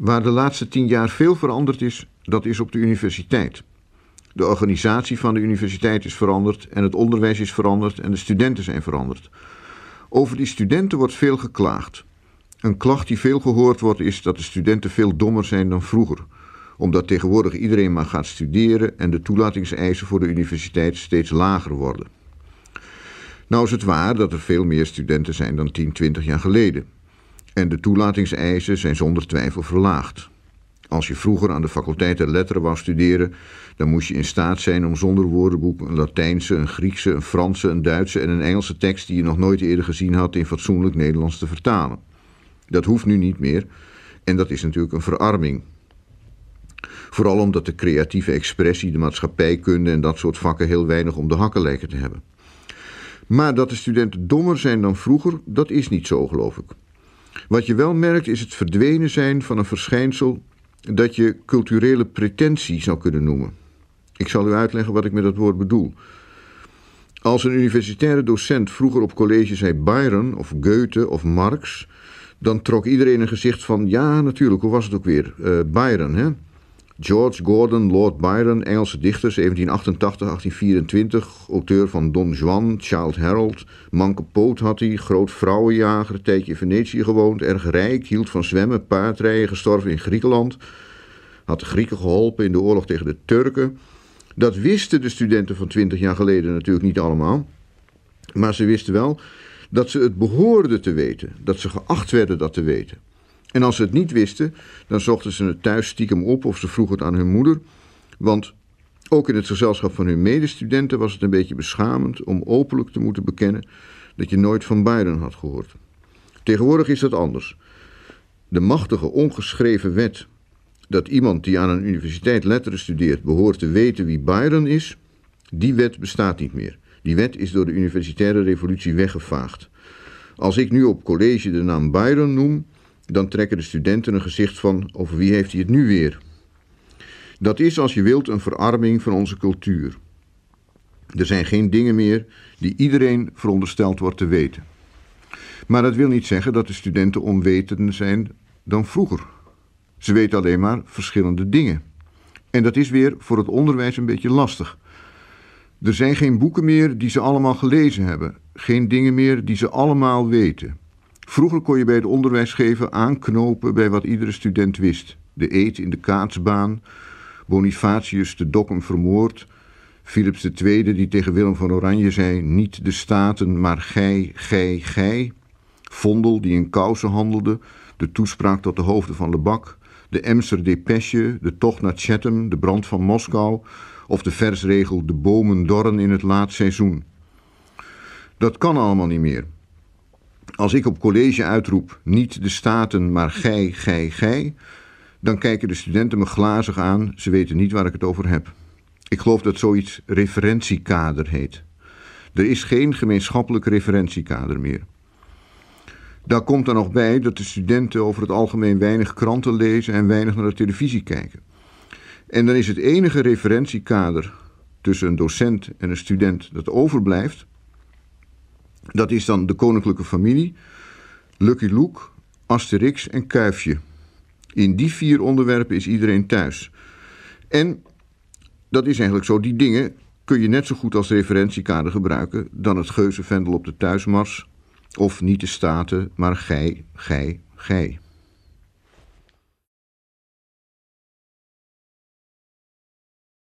Waar de laatste tien jaar veel veranderd is, dat is op de universiteit. De organisatie van de universiteit is veranderd en het onderwijs is veranderd en de studenten zijn veranderd. Over die studenten wordt veel geklaagd. Een klacht die veel gehoord wordt is dat de studenten veel dommer zijn dan vroeger, omdat tegenwoordig iedereen maar gaat studeren en de toelatingseisen voor de universiteit steeds lager worden. Nou is het waar dat er veel meer studenten zijn dan 10, 20 jaar geleden en de toelatingseisen zijn zonder twijfel verlaagd. Als je vroeger aan de faculteit letteren wou studeren, dan moest je in staat zijn om zonder woordenboek een Latijnse, een Griekse, een Franse, een Duitse en een Engelse tekst die je nog nooit eerder gezien had in fatsoenlijk Nederlands te vertalen. Dat hoeft nu niet meer en dat is natuurlijk een verarming. Vooral omdat de creatieve expressie, de maatschappijkunde en dat soort vakken heel weinig om de hakken lijken te hebben. Maar dat de studenten dommer zijn dan vroeger, dat is niet zo, geloof ik. Wat je wel merkt is het verdwenen zijn van een verschijnsel dat je culturele pretentie zou kunnen noemen. Ik zal u uitleggen wat ik met dat woord bedoel. Als een universitaire docent vroeger op college zei Byron of Goethe of Marx, dan trok iedereen een gezicht van ja, natuurlijk, hoe was het ook weer? Uh, Byron, hè? George Gordon, Lord Byron, Engelse dichter, 1788-1824, auteur van Don Juan, Child Harold, manke poot had hij, groot vrouwenjager, een tijdje in Venetië gewoond, erg rijk, hield van zwemmen, paardrijden, gestorven in Griekenland, had de Grieken geholpen in de oorlog tegen de Turken. Dat wisten de studenten van 20 jaar geleden natuurlijk niet allemaal, maar ze wisten wel dat ze het behoorden te weten, dat ze geacht werden dat te weten. En als ze het niet wisten, dan zochten ze het thuis stiekem op of ze vroegen het aan hun moeder. Want ook in het gezelschap van hun medestudenten was het een beetje beschamend om openlijk te moeten bekennen dat je nooit van Byron had gehoord. Tegenwoordig is dat anders. De machtige ongeschreven wet dat iemand die aan een universiteit letteren studeert behoort te weten wie Byron is, die wet bestaat niet meer. Die wet is door de universitaire revolutie weggevaagd. Als ik nu op college de naam Byron noem, dan trekken de studenten een gezicht van over wie heeft hij het nu weer. Dat is als je wilt een verarming van onze cultuur. Er zijn geen dingen meer die iedereen verondersteld wordt te weten. Maar dat wil niet zeggen dat de studenten onwetender zijn dan vroeger. Ze weten alleen maar verschillende dingen. En dat is weer voor het onderwijs een beetje lastig. Er zijn geen boeken meer die ze allemaal gelezen hebben, geen dingen meer die ze allemaal weten. Vroeger kon je bij het onderwijs geven aanknopen bij wat iedere student wist. De eet in de kaatsbaan, Bonifatius de dokken vermoord, Philips II die tegen Willem van Oranje zei, niet de staten, maar gij, gij, gij. Vondel die in kousen handelde, de toespraak tot de hoofden van Lebak, de Emser depesje, de tocht naar Chatham, de brand van Moskou of de versregel de bomen dorren in het laatseizoen. Dat kan allemaal niet meer. Als ik op college uitroep, niet de staten, maar gij, gij, gij, dan kijken de studenten me glazig aan, ze weten niet waar ik het over heb. Ik geloof dat zoiets referentiekader heet. Er is geen gemeenschappelijk referentiekader meer. Daar komt dan nog bij dat de studenten over het algemeen weinig kranten lezen en weinig naar de televisie kijken. En dan is het enige referentiekader tussen een docent en een student dat overblijft, dat is dan de koninklijke familie, Lucky Luke, Asterix en Kuifje. In die vier onderwerpen is iedereen thuis. En dat is eigenlijk zo, die dingen kun je net zo goed als referentiekader gebruiken dan het Geuzevendel op de thuismars of niet de staten, maar gij, gij, gij.